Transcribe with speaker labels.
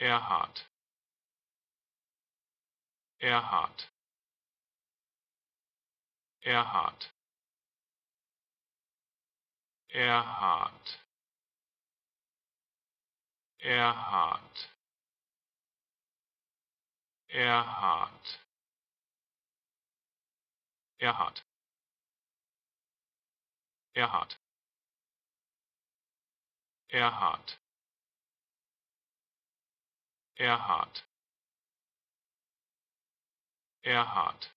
Speaker 1: Erhard Erhard Erhard Erhard Erhard Erhard Erhard Erhard Erhard erhard Erhard